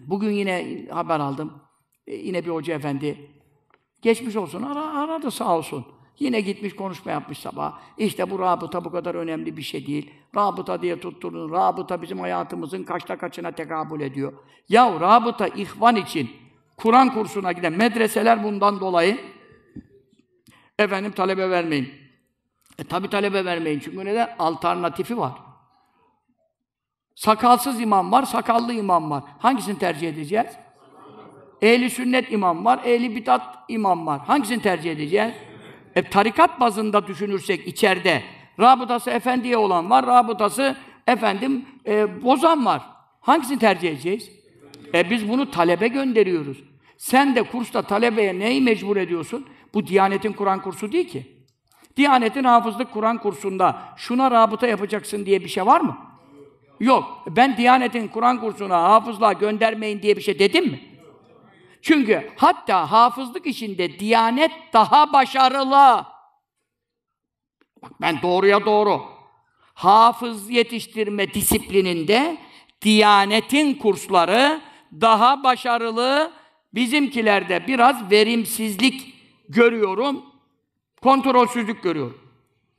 Yani bugün yine haber aldım. E, yine bir hoca efendi geçmiş olsun ara, aradı sağ olsun. Yine gitmiş konuşma yapmış sabah. İşte bu rabıta bu kadar önemli bir şey değil. Rabıta diye tutturun. Rabıta bizim hayatımızın kaçta kaçına tekabül ediyor. Ya rabıta ihvan için Kur'an kursuna giden medreseler bundan dolayı efendim talebe vermeyin. E tabi talebe vermeyin çünkü neden? Alternatifi var. Sakalsız imam var, sakallı imam var. Hangisini tercih edeceğiz? Ehli sünnet imam var, ehli bitat imam var. Hangisini tercih edeceğiz? E, tarikat bazında düşünürsek içeride rabıtası efendiye olan var, rabıtası efendim e, bozan var. Hangisini tercih edeceğiz? E biz bunu talebe gönderiyoruz. Sen de kursta talebeye neyi mecbur ediyorsun? Bu Diyanet'in Kur'an kursu değil ki. Diyanet'in hafızlık Kur'an kursunda şuna rabıta yapacaksın diye bir şey var mı? Yok. Ben Diyanet'in Kur'an kursuna hafızlığa göndermeyin diye bir şey dedim mi? Çünkü hatta hafızlık işinde Diyanet daha başarılı. Bak ben doğruya doğru. Hafız yetiştirme disiplininde Diyanetin kursları daha başarılı. Bizimkilerde biraz verimsizlik görüyorum. Kontrolsüzlük görüyorum.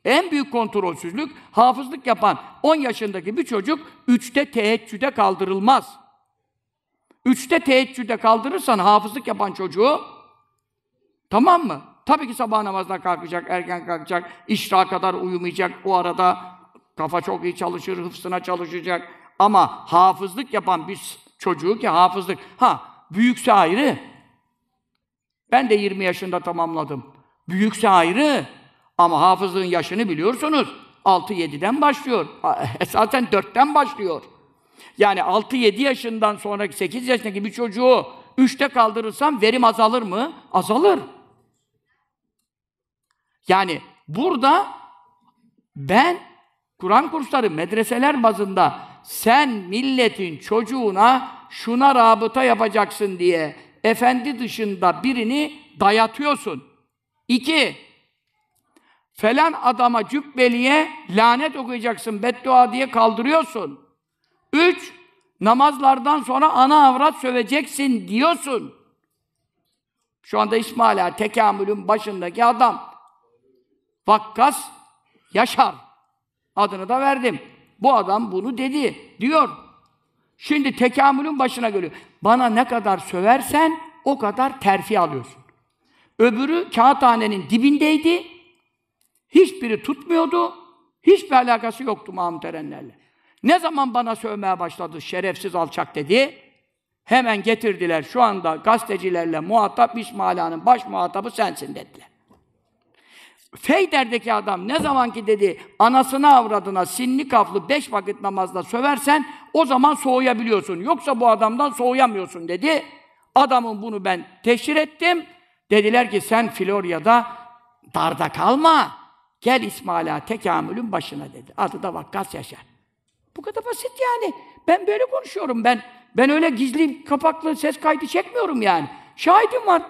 En büyük kontrolsüzlük hafızlık yapan 10 yaşındaki bir çocuk üçte teheccüde kaldırılmaz. Üçte teheccüde kaldırırsan hafızlık yapan çocuğu tamam mı? Tabii ki sabah namazına kalkacak, erken kalkacak, işra kadar uyumayacak. O arada kafa çok iyi çalışır, hıfsına çalışacak. Ama hafızlık yapan bir çocuğu ki hafızlık, ha büyükse ayrı. Ben de 20 yaşında tamamladım. Büyükse ayrı. Ama hafızlığın yaşını biliyorsunuz. 6-7'den başlıyor. E, zaten 4'ten başlıyor. Yani 6-7 yaşından sonraki 8 yaşındaki bir çocuğu 3'te kaldırırsam verim azalır mı? Azalır. Yani burada ben Kur'an kursları medreseler bazında sen milletin çocuğuna şuna rabıta yapacaksın diye efendi dışında birini dayatıyorsun. İki, Felan adama cübbeliye lanet okuyacaksın, beddua diye kaldırıyorsun. Üç, namazlardan sonra ana avrat söveceksin diyorsun. Şu anda İsmaila tekamülün başındaki adam. Vakkas Yaşar. Adını da verdim. Bu adam bunu dedi diyor. Şimdi tekamülün başına geliyor. Bana ne kadar söversen o kadar terfi alıyorsun. Öbürü kağıthanenin dibindeydi. Hiçbiri tutmuyordu. Hiçbir alakası yoktu Mahmut Erenlerle. Ne zaman bana sövmeye başladı şerefsiz alçak dedi. Hemen getirdiler. Şu anda gazetecilerle muhatap İsmaila'nın baş muhatabı sensin dediler. Feyder'deki adam ne zaman ki dedi anasına avradına sinli kaflı beş vakit namazda söversen o zaman soğuyabiliyorsun. Yoksa bu adamdan soğuyamıyorsun dedi. Adamın bunu ben teşhir ettim. Dediler ki sen Florya'da darda kalma. Gel İsmaila tekamülün başına dedi. Adı da Vakkas Yaşar. Bu kadar basit yani. Ben böyle konuşuyorum ben. Ben öyle gizli kapaklı ses kaydı çekmiyorum yani. Şahidim var.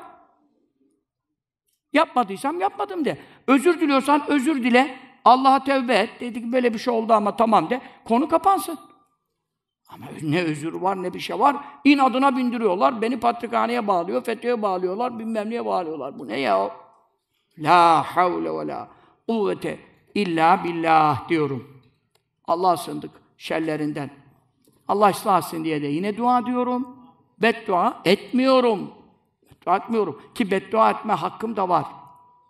Yapmadıysam yapmadım de. Özür diliyorsan özür dile. Allah'a tevbe et. Dedik böyle bir şey oldu ama tamam de. Konu kapansın. Ama ne özür var ne bir şey var. İn adına bindiriyorlar. Beni patrikhaneye bağlıyor, FETÖ'ye bağlıyorlar, bilmem neye bağlıyorlar. Bu ne ya? La havle ve la kuvvete illa billah diyorum. Allah sındık şerlerinden. Allah ıslah etsin diye de yine dua diyorum. Beddua etmiyorum. Beddua etmiyorum. Ki beddua etme hakkım da var.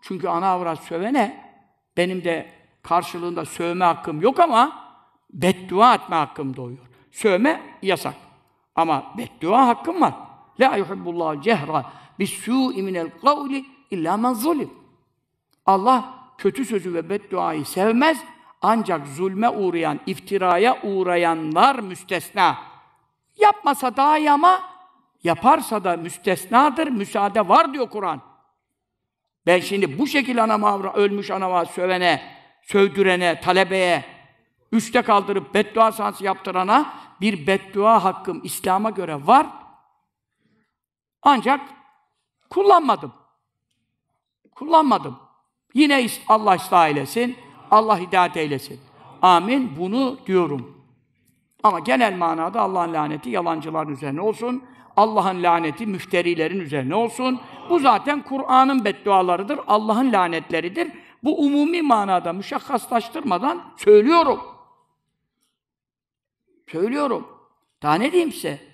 Çünkü ana avrat sövene benim de karşılığında sövme hakkım yok ama beddua etme hakkım doğuyor. Sövme yasak. Ama beddua hakkım var. La yuhibbullah cehra bis su'i minel kavli illa men zulim. Allah kötü sözü ve bedduayı sevmez. Ancak zulme uğrayan, iftiraya uğrayanlar müstesna. Yapmasa daha iyi ama yaparsa da müstesnadır, müsaade var diyor Kur'an. Ben şimdi bu şekilde anama, ölmüş anama sövene, sövdürene, talebeye, üste kaldırıp beddua sansı yaptırana bir beddua hakkım İslam'a göre var. Ancak kullanmadım. Kullanmadım. Yine Allah ıslah eylesin. Allah hidayet eylesin. Amin. Bunu diyorum. Ama genel manada Allah'ın laneti yalancıların üzerine olsun. Allah'ın laneti müfterilerin üzerine olsun. Bu zaten Kur'an'ın beddualarıdır. Allah'ın lanetleridir. Bu umumi manada müşakkaslaştırmadan söylüyorum. Söylüyorum. Daha ne diyeyim size?